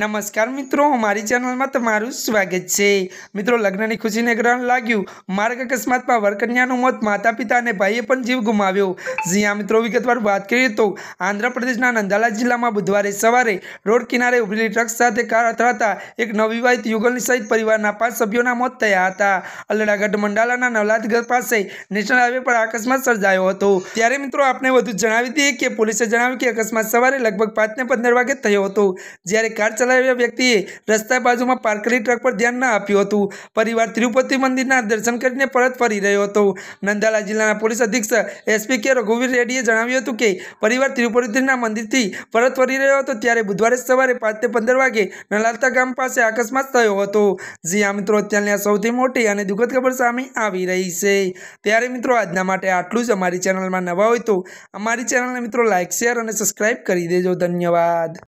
નમસ્કાર મિત્રો અમારી ચેનલમાં તમારું સ્વાગત છે મિત્રો લગ્નની ખુશીને ગ્રહણ લાગ્યું માર્ગ અકસ્માતમાં વરકન્યાનું મોત માતા પિતા અને ભાઈએ પણ જીવ ગુમાવ્યો જ્યાં મિત્રો વિગતવાર વાત કરીએ તો આંધ્રપ્રદેશના નંદાલા જિલ્લામાં બુધવારે સવારે રોડ કિનારે ઉભેલી ટ્રક સાથે કાર અથડાતા એક નવવિવાહિત યુગલની સહિત પરિવારના પાંચ સભ્યોના મોત થયા હતા અલડાગઢ મંડાલાના નવલાદગઢ પાસે નેશનલ હાઈવે પર અકસ્માત સર્જાયો હતો ત્યારે મિત્રો આપણે વધુ જણાવી દઈએ કે પોલીસે જણાવ્યું કે અકસ્માત સવારે લગભગ પાંચને પંદર વાગે થયો હતો જ્યારે કાર લેવે આ વ્યક્તિ રસ્તા બાજુમાં પાર્ક કરેલી ટ્રક પર ધ્યાન ન આપ્યું હતું પરિવાર તિરુપતિ મંદિરના દર્શન કરીને પરત ફરી રહ્યો હતો નંદલા જિલ્લાના પોલીસ અધિક્ષક એસપી કેર ગોવિંદ રેડિયે જણાવ્યું હતું કે પરિવાર તિરુપતિના મંદિરથી પરત ફરી રહ્યો હતો ત્યારે બુધવારે સવારે 5:15 વાગે નલલતા ગામ પાસે અકસ્માત થયો હતો જીયા મિત્રો અત્યારના સૌથી મોટી અને દુઃખદ ખબર સામે આવી રહી છે ત્યારે મિત્રો આજના માટે આટલું જ અમારી ચેનલમાં નવા હોય તો અમારી ચેનલને મિત્રો લાઈક શેર અને સબ્સ્ક્રાઇબ કરી દેજો ધન્યવાદ